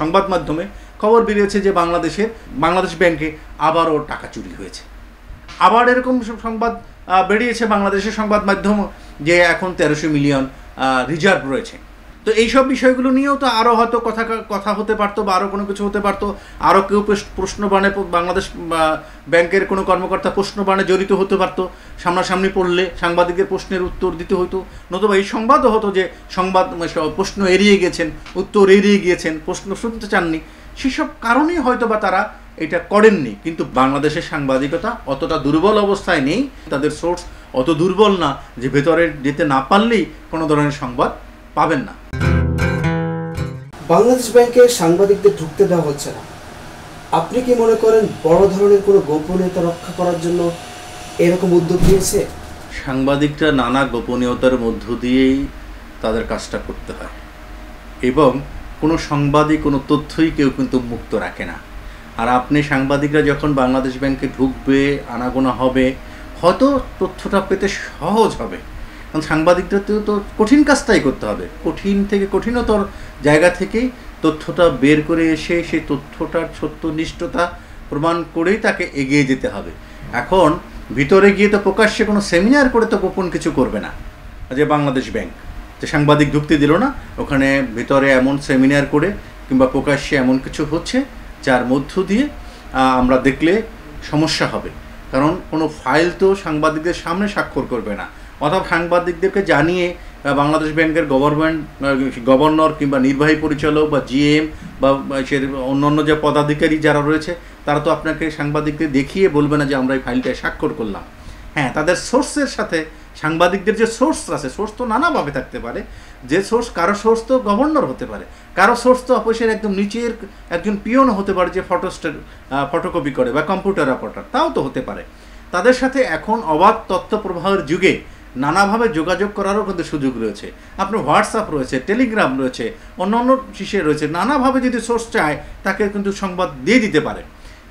সংবাদ মাধ্যমে খবর বেরিয়েছে যে বাংলাদেশের বাংলাদেশ ব্যাংকে আবারও টাকা চুরি হয়েছে আবার এরকম সংবাদ বেরিয়েছে বাংলাদেশের সংবাদ মাধ্যম যে এখন তেরোশো মিলিয়ন রিজার্ভ রয়েছে তো এইসব বিষয়গুলো নিয়েও তো আরও হয়তো কথা কথা হতে পারতো বা আরও কোনো কিছু হতে পারতো আরও কেউ প্রশ্ন বাণে বাংলাদেশ ব্যাংকের কোনো কর্মকর্তা প্রশ্ন বাণে জড়িত হতে পারতো সামনাসামনি পড়লে সাংবাদিকের প্রশ্নের উত্তর দিতে হতো নতুবা এই সংবাদও হতো যে সংবাদ প্রশ্ন এড়িয়ে গেছেন উত্তর এড়িয়ে গিয়েছেন প্রশ্ন শুনতে চাননি সেসব কারণেই হয়তো বা তারা এটা করেননি কিন্তু বাংলাদেশের সাংবাদিকতা অতটা দুর্বল অবস্থায় নেই তাদের সোর্স অত দুর্বল না যে ভেতরে যেতে না পারলেই কোনো ধরনের সংবাদ পাবেন না বাংলাদেশ ব্যাংকে সাংবাদিকদের ঢুকতে দেওয়া হচ্ছে না আপনি কি মনে করেন বড় ধরনের কোনো গোপনীয়তা রক্ষা করার জন্য এরকম উদ্যোগ নিয়েছে সাংবাদিকরা নানা গোপনীয়তার মধ্য দিয়েই তাদের কাজটা করতে হয় এবং কোনো সাংবাদিক কোনো তথ্যই কেউ কিন্তু মুক্ত রাখে না আর আপনি সাংবাদিকরা যখন বাংলাদেশ ব্যাংকে ঢুকবে আনাগোনা হবে হয়তো তথ্যটা পেতে সহজ হবে কারণ সাংবাদিকদের তো কঠিন কাজটাই করতে হবে কঠিন থেকে কঠিনতর জায়গা থেকেই তথ্যটা বের করে এসে সেই তথ্যটার সত্যনিষ্ঠতা প্রমাণ করেই তাকে এগিয়ে যেতে হবে এখন ভিতরে গিয়ে তো প্রকাশ্যে কোনো সেমিনার করে তো গোপন কিছু করবে না যে বাংলাদেশ ব্যাংক যে সাংবাদিক ঢুকতে দিল না ওখানে ভিতরে এমন সেমিনার করে কিংবা প্রকাশ্যে এমন কিছু হচ্ছে যার মধ্য দিয়ে আমরা দেখলে সমস্যা হবে কারণ কোনো ফাইল তো সাংবাদিকদের সামনে স্বাক্ষর করবে না অর্থাৎ সাংবাদিকদেরকে জানিয়ে বাংলাদেশ ব্যাংকের গভর্নমেন্ট গভর্নর কিংবা নির্বাহী পরিচালক বা জিএম বা সে অন্যান্য যে পদাধিকারী যারা রয়েছে তারা তো আপনাকে সাংবাদিকদের দেখিয়ে বলবে না যে আমরা এই ফাইলটায় স্বাক্ষর করলাম হ্যাঁ তাদের সোর্সের সাথে সাংবাদিকদের যে সোর্স আছে সোর্স তো নানাভাবে থাকতে পারে যে সোর্স কারো সোর্স তো গভর্নর হতে পারে কারো সোর্স তো অফিসের একদম নিচের একজন পিয়ন হতে পারে যে ফটোস্টার ফটোকপি করে বা কম্পিউটার অপারেটার তাও তো হতে পারে তাদের সাথে এখন অবাধ তথ্য প্রবাহের যুগে নানাভাবে যোগাযোগ করারও কিন্তু সুযোগ রয়েছে আপনার হোয়াটসঅ্যাপ রয়েছে টেলিগ্রাম রয়েছে অন্য অন্য শিশে রয়েছে নানাভাবে যদি সোর্স চায় তাকে কিন্তু সংবাদ দিয়ে দিতে পারে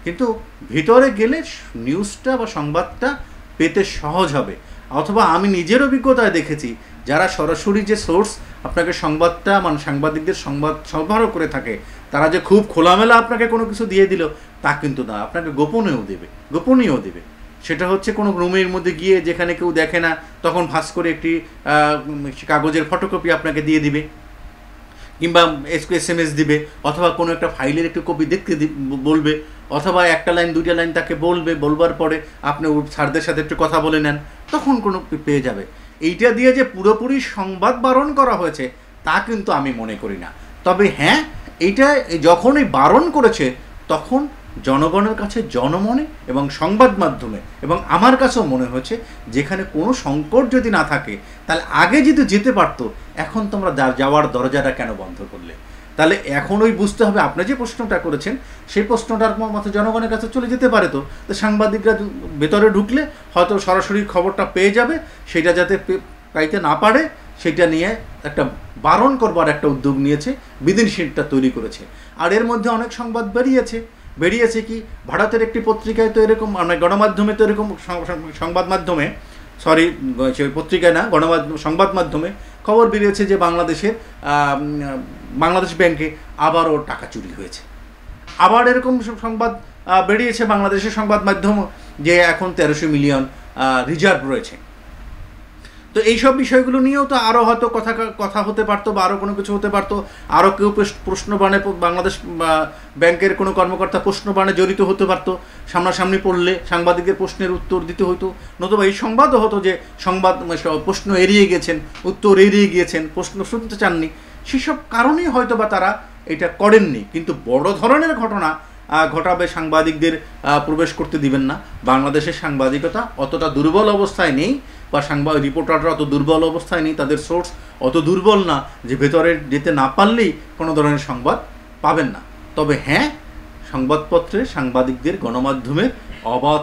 কিন্তু ভিতরে গেলে নিউজটা বা সংবাদটা পেতে সহজ হবে অথবা আমি নিজের অভিজ্ঞতায় দেখেছি যারা সরাসরি যে সোর্স আপনাকে সংবাদটা মানে সাংবাদিকদের সংবাদ সরবরাহ করে থাকে তারা যে খুব খোলামেলা আপনাকে কোনো কিছু দিয়ে দিল তা কিন্তু না আপনাকে গোপনেও দেবে গোপনীয়ও দেবে সেটা হচ্ছে কোনো রুমের মধ্যে গিয়ে যেখানে কেউ দেখে না তখন ভাস করে একটি কাগজের ফটোকপি আপনাকে দিয়ে দিবে কিংবা এস এম এস দিবে অথবা কোনো একটা ফাইলের একটি কপি দেখতে বলবে অথবা একটা লাইন দুইটা লাইন তাকে বলবে বলবার পরে আপনি স্যারদের সাথে একটু কথা বলে নেন তখন কোনো পেয়ে যাবে এইটা দিয়ে যে পুরোপুরি সংবাদ বারণ করা হয়েছে তা কিন্তু আমি মনে করি না তবে হ্যাঁ এইটা যখনই বারণ করেছে তখন জনগণের কাছে জনমনে এবং সংবাদ মাধ্যমে এবং আমার কাছেও মনে হয়েছে যেখানে কোনো সংকট যদি না থাকে তাহলে আগে যদি যেতে পারতো এখন তোমরা যাওয়ার দরজাটা কেন বন্ধ করলে তাহলে এখন ওই বুঝতে হবে আপনি যে প্রশ্নটা করেছেন সেই প্রশ্নটার মতো জনগণের কাছে চলে যেতে পারে তো তো সাংবাদিকরা ভেতরে ঢুকলে হয়তো সরাসরি খবরটা পেয়ে যাবে সেটা যাতে পাইতে না পারে সেটা নিয়ে একটা বারণ করবার একটা উদ্যোগ নিয়েছে বিধিনিষেধটা তৈরি করেছে আর এর মধ্যে অনেক সংবাদ বেরিয়েছে বেরিয়েছে কি ভারতের একটি পত্রিকায় তো এরকম মানে গণমাধ্যমে তো এরকম সংবাদ মাধ্যমে সরি সে পত্রিকায় না গণমাধ্যম সংবাদ মাধ্যমে খবর বেরিয়েছে যে বাংলাদেশের বাংলাদেশ ব্যাংকে আবারও টাকা চুরি হয়েছে আবার এরকম সংবাদ বেরিয়েছে বাংলাদেশের সংবাদ মাধ্যম যে এখন তেরোশো মিলিয়ন রিজার্ভ রয়েছে তো এইসব বিষয়গুলো নিয়েও তো আরও হয়তো কথা কথা হতে পারতো বা আরও কোনো কিছু হতে পারতো আরও কেউ প্রশ্ন বাণে বাংলাদেশ ব্যাংকের কোনো কর্মকর্তা প্রশ্ন বাণে জড়িত হতে পারতো সামনাসামনি পড়লে সাংবাদিকের প্রশ্নের উত্তর দিতে হতো নতুবা এই সংবাদও হতো যে সংবাদ প্রশ্ন এড়িয়ে গেছেন উত্তর এড়িয়ে গিয়েছেন প্রশ্ন শুনতে চাননি সেসব কারণেই হয়তো বা তারা এটা করেননি কিন্তু বড় ধরনের ঘটনা ঘটাবে সাংবাদিকদের প্রবেশ করতে দিবেন না বাংলাদেশের সাংবাদিকতা অতটা দুর্বল অবস্থায় নেই বা সাংবাদিক রিপোর্টাররা অত দুর্বল অবস্থায় নেই তাদের সোর্স অত দুর্বল না যে ভেতরে যেতে না পারলেই কোনো ধরনের সংবাদ পাবেন না তবে হ্যাঁ সংবাদপত্রে সাংবাদিকদের গণমাধ্যমের অবাধ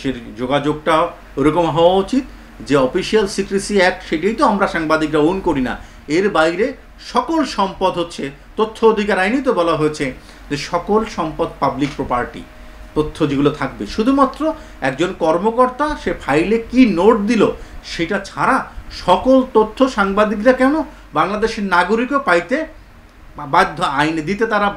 সে যোগাযোগটা ওরকম হওয়া উচিত যে অফিসিয়াল সিক্রেসি অ্যাক্ট সেটাই তো আমরা সাংবাদিকরা ওন করি না এর বাইরে সকল সম্পদ হচ্ছে তথ্য অধিকার আইনেই তো বলা হয়েছে যে সকল সম্পদ পাবলিক প্রপার্টি তথ্য যেগুলো থাকবে শুধুমাত্র একজন কর্মকর্তা সে ফাইলে কি নোট দিল সেটা ছাড়া সকল তথ্য সাংবাদিকরা কেন বাংলাদেশের নাগরিকও পাইতে বাধ্য আইনে দিতে তারা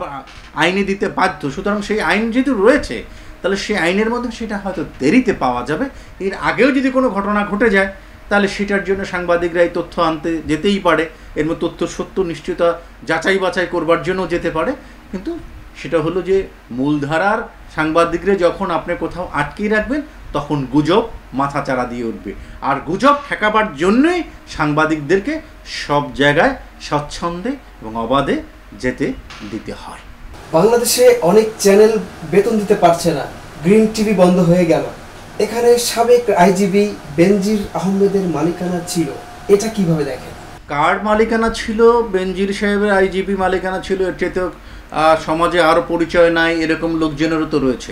আইনে দিতে বাধ্য সুতরাং সেই আইন যেহেতু রয়েছে তাহলে সেই আইনের মধ্যে সেটা হয়তো দেরিতে পাওয়া যাবে এর আগেও যদি কোনো ঘটনা ঘটে যায় তাহলে সেটার জন্য সাংবাদিকরা এই তথ্য আনতে যেতেই পারে এর মধ্যে তথ্য সত্য নিশ্চয়তা যাচাই বাছাই করবার জন্য যেতে পারে কিন্তু সেটা হলো যে মূলধারার সাংবাদিকরা যখন আপনি কোথাও আটকিয়ে রাখবেন তখন গুজব মাথাচাড়া দিয়ে উঠবে আর গুজব ঠেকাবার জন্যই সাংবাদিকদেরকে সব জায়গায় স্বচ্ছন্দে এবং অবাধে যেতে দিতে হয় বাংলাদেশে অনেক চ্যানেল বেতন দিতে পারছে না গ্রিন টিভি বন্ধ হয়ে গেল এখানে সাবেক আইজিবি বেনজির আহমেদের মালিকানা ছিল এটা কিভাবে দেখেন কার মালিকানা ছিল বেনজির সাহেবের আইজিবি মালিকানা ছিল এটাতে সমাজে আরও পরিচয় নাই এরকম লোকজনেরও তো রয়েছে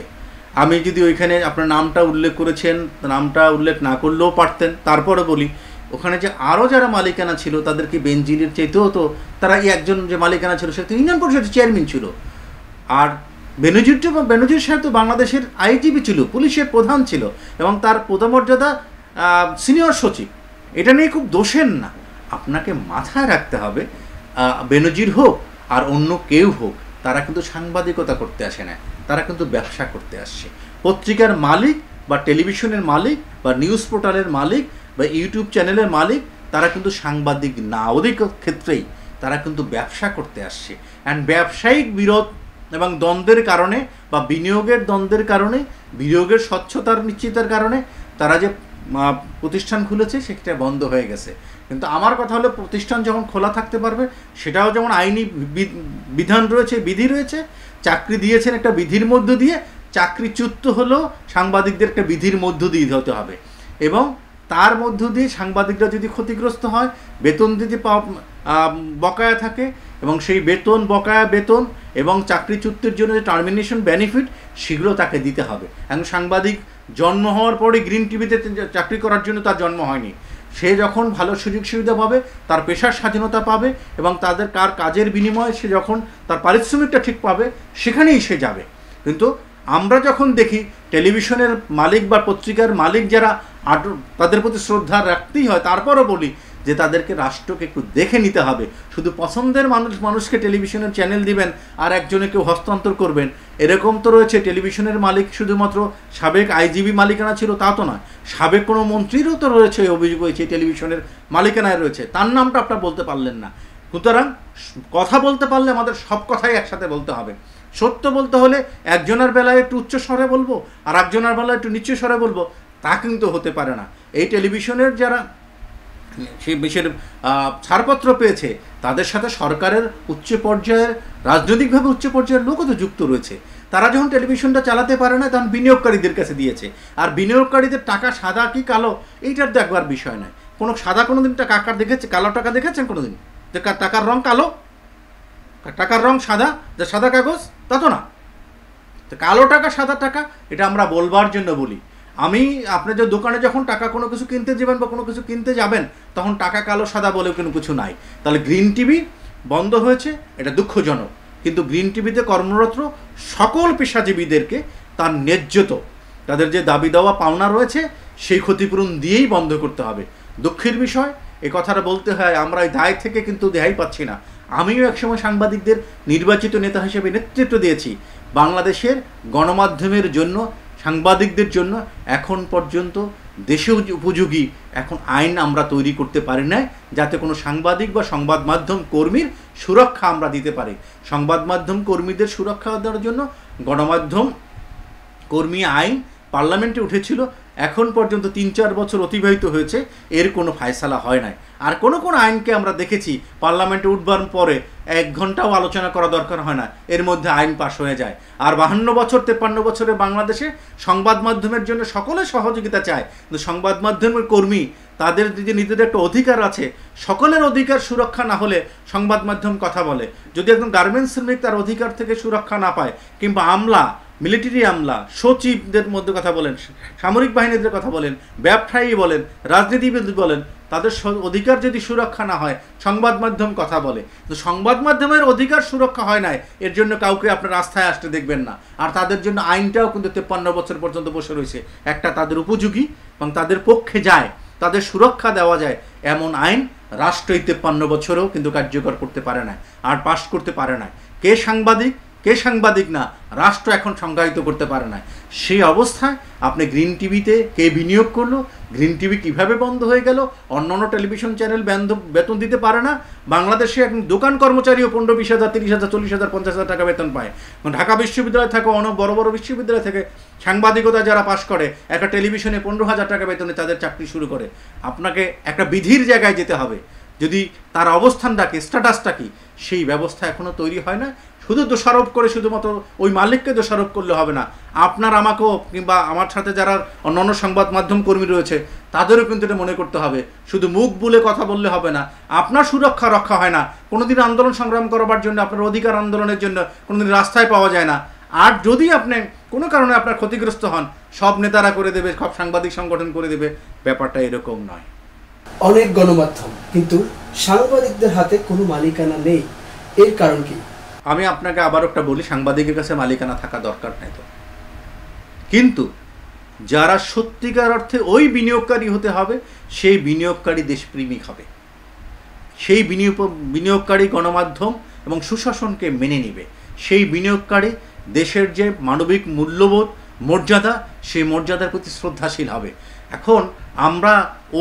আমি যদি ওইখানে আপনার নামটা উল্লেখ করেছেন নামটা উল্লেখ না করলেও পারতেন তারপরে বলি ওখানে যে আরও যারা মালিকানা ছিল তাদেরকে বেঞ্জিনের চাইতেও হতো তারা এই একজন যে মালিকানা ছিল সে তো ইউনিয়ন পরিষদের চেয়ারম্যান ছিল আর বেনজির বেনজির সাহেব তো বাংলাদেশের আইজিপি ছিল পুলিশের প্রধান ছিল এবং তার পদমর্যাদা সিনিয়র সচিব এটা নিয়ে খুব দোষেন না আপনাকে মাথায় রাখতে হবে বেনজির হোক আর অন্য কেউ হোক তারা কিন্তু সাংবাদিকতা করতে আসে না তারা কিন্তু ব্যবসা করতে আসছে পত্রিকার মালিক বা টেলিভিশনের মালিক বা নিউজ পোর্টালের মালিক বা ইউটিউব চ্যানেলের মালিক তারা কিন্তু সাংবাদিক না অধিক ক্ষেত্রেই তারা কিন্তু ব্যবসা করতে আসছে অ্যান্ড ব্যবসায়িক বিরোধ এবং দ্বন্দ্বের কারণে বা বিনিয়োগের দ্বন্দ্বের কারণে বিনিয়োগের স্বচ্ছতার নিশ্চিতার কারণে তারা যে প্রতিষ্ঠান খুলেছে সেটা বন্ধ হয়ে গেছে কিন্তু আমার কথা হলো প্রতিষ্ঠান যখন খোলা থাকতে পারবে সেটাও যেমন আইনি বিধান রয়েছে বিধি রয়েছে চাকরি দিয়েছেন একটা বিধির মধ্য দিয়ে চাকরিচ্যুত হলেও সাংবাদিকদের একটা বিধির মধ্য দিয়ে হতে হবে এবং তার মধ্য দিয়ে সাংবাদিকরা যদি ক্ষতিগ্রস্ত হয় বেতন যদি বকায়া থাকে এবং সেই বেতন বকায়া বেতন এবং চাকরিচ্যুতির জন্য যে টার্মিনেশন বেনিফিট সেগুলো তাকে দিতে হবে এখন সাংবাদিক জন্ম হওয়ার পরে গ্রিন টিভিতে চাকরি করার জন্য তার জন্ম হয়নি সে যখন ভালো সুযোগ সুবিধা পাবে তার পেশার স্বাধীনতা পাবে এবং তাদের কার কাজের বিনিময়ে সে যখন তার পারিশ্রমিকটা ঠিক পাবে সেখানেই সে যাবে কিন্তু আমরা যখন দেখি টেলিভিশনের মালিক বা পত্রিকার মালিক যারা তাদের প্রতি শ্রদ্ধা রাখতেই হয় তারপরও বলি যে তাদেরকে রাষ্ট্রকে একটু দেখে নিতে হবে শুধু পছন্দের মানুষ মানুষকে টেলিভিশনের চ্যানেল দিবেন আর একজনে কেউ হস্তান্তর করবেন এরকম তো রয়েছে টেলিভিশনের মালিক শুধুমাত্র সাবেক আইজিবি মালিকানা ছিল তা তো নয় সাবেক কোনো মন্ত্রীরও তো রয়েছে অভিযোগ হয়েছে টেলিভিশনের মালিকানায় রয়েছে তার নামটা আপনার বলতে পারলেন না সুতরাং কথা বলতে পারলে আমাদের সব কথাই একসাথে বলতে হবে সত্য বলতে হলে একজনের বেলায় একটু উচ্চ স্বরে বলবো আর একজনের বেলায় একটু নিচু স্বরে বলবো তা কিন্তু হতে পারে না এই টেলিভিশনের যারা সেই বিষয়ের ছাড়পত্র পেয়েছে তাদের সাথে সরকারের উচ্চ পর্যায়ের রাজনৈতিকভাবে উচ্চ পর্যায়ের লোকও তো যুক্ত রয়েছে তারা যখন টেলিভিশনটা চালাতে পারে না তখন বিনিয়োগকারীদের কাছে দিয়েছে আর বিনিয়োগকারীদের টাকা সাদা কি কালো এইটার দেখবার বিষয় নয় কোনো সাদা কোনো দিন টাকা আকার দেখেছে কালো টাকা দেখেছেন কোনো দিন যে টাকার রং কালো টাকার রং সাদা যে সাদা কাগজ তা তো না তো কালো টাকা সাদা টাকা এটা আমরা বলবার জন্য বলি আমি আপনি যে দোকানে যখন টাকা কোনো কিছু কিনতে যাবেন বা কোনো কিছু কিনতে যাবেন তখন টাকা কালো সাদা বলেও কোনো কিছু নাই তাহলে গ্রিন টিভি বন্ধ হয়েছে এটা দুঃখজনক কিন্তু গ্রিন টিভিতে কর্মরত সকল পেশাজীবীদেরকে তার ন্যায্যত তাদের যে দাবি দেওয়া পাওনা রয়েছে সেই ক্ষতিপূরণ দিয়েই বন্ধ করতে হবে দুঃখের বিষয় এ কথাটা বলতে হয় আমরা এই দায় থেকে কিন্তু দেহাই পাচ্ছি না আমিও একসময় সাংবাদিকদের নির্বাচিত নেতা হিসেবে নেতৃত্ব দিয়েছি বাংলাদেশের গণমাধ্যমের জন্য সাংবাদিকদের জন্য এখন পর্যন্ত দেশে উপযোগী এখন আইন আমরা তৈরি করতে পারি নাই যাতে কোনো সাংবাদিক বা সংবাদ মাধ্যম কর্মীর সুরক্ষা আমরা দিতে পারি সংবাদ মাধ্যম কর্মীদের সুরক্ষা দেওয়ার জন্য গণমাধ্যম কর্মী আইন পার্লামেন্টে উঠেছিল এখন পর্যন্ত তিন চার বছর অতিবাহিত হয়েছে এর কোনো ফায়সালা হয় নাই আর কোনো কোনো আইনকে আমরা দেখেছি পার্লামেন্টে উঠবার পরে এক ঘন্টাও আলোচনা করা দরকার হয় না এর মধ্যে আইন পাশ হয়ে যায় আর বাহান্ন বছর তেপ্পান্ন বছরে বাংলাদেশে সংবাদ মাধ্যমের জন্য সকলে সহযোগিতা চায় কিন্তু সংবাদ মাধ্যমের কর্মী তাদের যে নিজেদের একটা অধিকার আছে সকলের অধিকার সুরক্ষা না হলে সংবাদ মাধ্যম কথা বলে যদি একজন গার্মেন্টস শ্রমিক তার অধিকার থেকে সুরক্ষা না পায় কিংবা আমলা মিলিটারি আমলা সচিবদের মধ্যে কথা বলেন সামরিক বাহিনীদের কথা বলেন ব্যবসায়ী বলেন রাজনীতিবিদ বলেন তাদের অধিকার যদি সুরক্ষা না হয় সংবাদ মাধ্যম কথা বলে তো সংবাদ মাধ্যমের অধিকার সুরক্ষা হয় নাই এর জন্য কাউকে আপনার রাস্তায় আসতে দেখবেন না আর তাদের জন্য আইনটাও কিন্তু তেপ্পান্ন বছর পর্যন্ত বসে রয়েছে একটা তাদের উপযোগী এবং তাদের পক্ষে যায় তাদের সুরক্ষা দেওয়া যায় এমন আইন রাষ্ট্র এই তেপ্পান্ন বছরেও কিন্তু কার্যকর করতে পারে না আর পাশ করতে পারে না কে সাংবাদিক কে সাংবাদিক না রাষ্ট্র এখন সংজ্ঞায়িত করতে পারে না সেই অবস্থায় আপনি গ্রিন টিভিতে কে বিনিয়োগ করলো গ্রিন টিভি কীভাবে বন্ধ হয়ে গেল অন্যান্য টেলিভিশন চ্যানেল বেতন দিতে পারে না বাংলাদেশে এখন দোকান কর্মচারীও পনেরো বিশ হাজার তিরিশ হাজার চল্লিশ হাজার পঞ্চাশ হাজার টাকা বেতন পায় মানে ঢাকা বিশ্ববিদ্যালয় থেকে অনেক বড় বড় বিশ্ববিদ্যালয় থেকে সাংবাদিকতা যারা পাশ করে একটা টেলিভিশনে পনেরো হাজার টাকা বেতনে তাদের চাকরি শুরু করে আপনাকে একটা বিধির জায়গায় যেতে হবে যদি তার অবস্থানটাকে স্ট্যাটাসটা কি সেই ব্যবস্থা এখনও তৈরি হয় না শুধু দোষারোপ করে শুধুমাত্র ওই মালিককে দোষারোপ করলে হবে না আপনার আমাকেও কিংবা আমার সাথে যারা অন্যান্য সংবাদ মাধ্যম কর্মী রয়েছে তাদেরও কিন্তু এটা মনে করতে হবে শুধু মুখ বুলে কথা বললে হবে না আপনার সুরক্ষা রক্ষা হয় না কোনোদিন আন্দোলন সংগ্রাম করবার জন্য আপনার অধিকার আন্দোলনের জন্য কোনোদিন রাস্তায় পাওয়া যায় না আর যদি আপনি কোনো কারণে আপনার ক্ষতিগ্রস্ত হন সব নেতারা করে দেবে সব সাংবাদিক সংগঠন করে দেবে ব্যাপারটা এরকম নয় অনেক গণমাধ্যম কিন্তু সাংবাদিকদের হাতে কোনো মালিকানা নেই এর কারণ কি আমি আপনাকে আবার একটা বলি সাংবাদিকের কাছে মালিকানা থাকা দরকার নাই তো কিন্তু যারা সত্যিকার অর্থে ওই বিনিয়োগকারী হতে হবে সেই বিনিয়োগকারী দেশপ্রেমিক হবে সেই বিনিয়োগ বিনিয়োগকারী গণমাধ্যম এবং সুশাসনকে মেনে নিবে সেই বিনিয়োগকারী দেশের যে মানবিক মূল্যবোধ মর্যাদা সেই মর্যাদার প্রতি শ্রদ্ধাশীল হবে এখন আমরা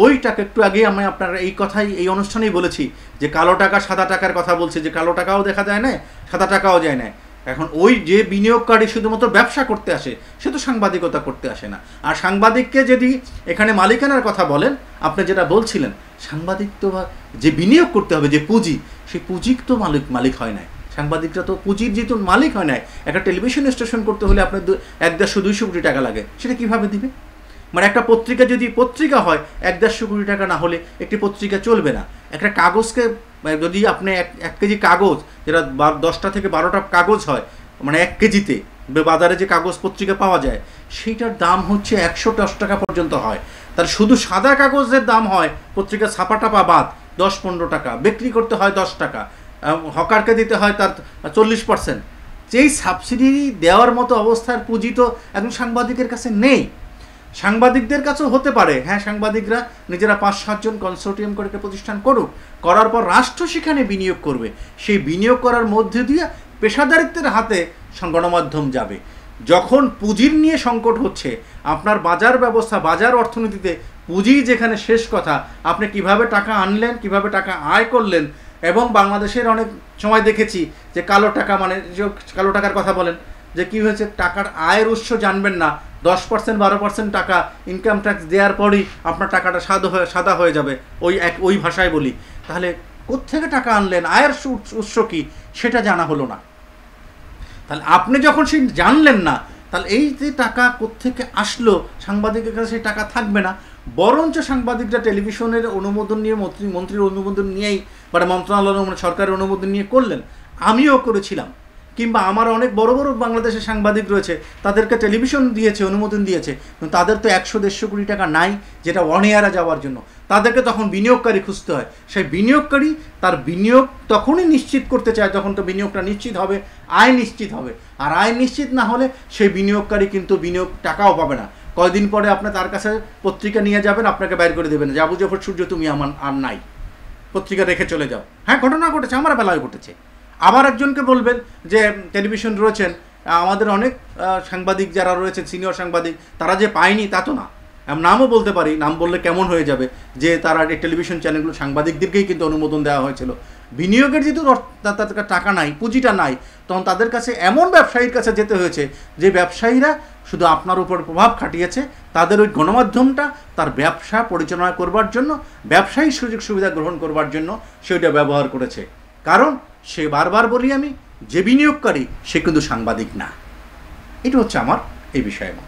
ওইটাকে একটু আগে আমি আপনার এই কথাই এই অনুষ্ঠানেই বলেছি যে কালো টাকা সাদা টাকার কথা বলছে যে কালো টাকাও দেখা যায় না সাদা টাকাও যায় না এখন ওই যে বিনিয়োগকারী শুধুমাত্র ব্যবসা করতে আসে সে তো সাংবাদিকতা করতে আসে না আর সাংবাদিককে যদি এখানে মালিকানার কথা বলেন আপনি যেটা বলছিলেন সাংবাদিক তো যে বিনিয়োগ করতে হবে যে পুঁজি সেই পুঁজি তো মালিক মালিক হয় না সাংবাদিকরা তো পুঁজির যেহেতু মালিক হয় না একটা টেলিভিশন স্টেশন করতে হলে আপনার এক দেড়শো দুইশো কোটি টাকা লাগে সেটা কীভাবে দিবে মানে একটা পত্রিকা যদি পত্রিকা হয় এক দেড়শো কোটি টাকা না হলে একটি পত্রিকা চলবে না একটা কাগজকে মানে যদি আপনি এক এক কেজি কাগজ যেটা দশটা থেকে বারোটা কাগজ হয় মানে এক কেজিতে বাজারে যে কাগজ পত্রিকা পাওয়া যায় সেইটার দাম হচ্ছে একশো দশ টাকা পর্যন্ত হয় তাহলে শুধু সাদা কাগজের দাম হয় পত্রিকা ছাপা টাপা বাদ দশ পনেরো টাকা বিক্রি করতে হয় দশ টাকা হকারকে দিতে হয় তার চল্লিশ পার্সেন্ট যেই সাবসিডি দেওয়ার মতো অবস্থার পুঁজি তো একজন সাংবাদিকের কাছে নেই সাংবাদিকদের কাছেও হতে পারে হ্যাঁ সাংবাদিকরা নিজেরা পাঁচ সাতজন কনসোর্টিয়াম করে একটা প্রতিষ্ঠান করুক করার পর রাষ্ট্র সেখানে বিনিয়োগ করবে সেই বিনিয়োগ করার মধ্যে দিয়ে পেশাদারিত্বের হাতে গণমাধ্যম যাবে যখন পুঁজির নিয়ে সংকট হচ্ছে আপনার বাজার ব্যবস্থা বাজার অর্থনীতিতে পুঁজি যেখানে শেষ কথা আপনি কিভাবে টাকা আনলেন কিভাবে টাকা আয় করলেন এবং বাংলাদেশের অনেক সময় দেখেছি যে কালো টাকা মানে কালো টাকার কথা বলেন যে কি হয়েছে টাকার আয়ের উৎস জানবেন না দশ পার্সেন্ট বারো পার্সেন্ট টাকা ইনকাম ট্যাক্স দেওয়ার পরই আপনার টাকাটা সাদা হয়ে সাদা হয়ে যাবে ওই এক ওই ভাষায় বলি তাহলে কোথেকে টাকা আনলেন আয়ের উৎস কী সেটা জানা হলো না তাহলে আপনি যখন সেই জানলেন না তাহলে এই যে টাকা কোত্থেকে আসলো সাংবাদিকের কাছে সেই টাকা থাকবে না বরঞ্চ সাংবাদিকরা টেলিভিশনের অনুমোদন নিয়ে মন্ত্রী মন্ত্রীর অনুমোদন নিয়েই বা মানে মন্ত্রণালয়ের সরকারের অনুমোদন নিয়ে করলেন আমিও করেছিলাম কিংবা আমার অনেক বড় বড় বাংলাদেশের সাংবাদিক রয়েছে তাদেরকে টেলিভিশন দিয়েছে অনুমোদন দিয়েছে তাদের তো একশো দেড়শো কোটি টাকা নাই যেটা অনেয়ারা যাওয়ার জন্য তাদেরকে তখন বিনিয়োগকারী খুঁজতে হয় সেই বিনিয়োগকারী তার বিনিয়োগ তখনই নিশ্চিত করতে চায় তখন তো বিনিয়োগটা নিশ্চিত হবে আয় নিশ্চিত হবে আর আয় নিশ্চিত না হলে সেই বিনিয়োগকারী কিন্তু বিনিয়োগ টাকাও পাবে না কয়দিন পরে আপনি তার কাছে পত্রিকা নিয়ে যাবেন আপনাকে বাইর করে দেবেন যাবু জফর সূর্য তুমি আমার আর নাই পত্রিকা রেখে চলে যাও হ্যাঁ ঘটনা ঘটেছে আমার বেলায় ঘটেছে আবার একজনকে বলবেন যে টেলিভিশন রয়েছেন আমাদের অনেক সাংবাদিক যারা রয়েছেন সিনিয়র সাংবাদিক তারা যে পায়নি তা তো না নামও বলতে পারি নাম বললে কেমন হয়ে যাবে যে তারা এই টেলিভিশন চ্যানেলগুলো সাংবাদিকদেরকেই কিন্তু অনুমোদন দেওয়া হয়েছিল বিনিয়োগের যেহেতু তাদের টাকা নাই পুঁজিটা নাই তখন তাদের কাছে এমন ব্যবসায়ীর কাছে যেতে হয়েছে যে ব্যবসায়ীরা শুধু আপনার উপর প্রভাব খাটিয়েছে তাদের ওই গণমাধ্যমটা তার ব্যবসা পরিচালনা করবার জন্য ব্যবসায়ী সুযোগ সুবিধা গ্রহণ করবার জন্য সেটা ব্যবহার করেছে কারণ সে বারবার বলি আমি যে বিনিয়োগকারী সে কিন্তু সাংবাদিক না এটা হচ্ছে আমার এই বিষয়ে মত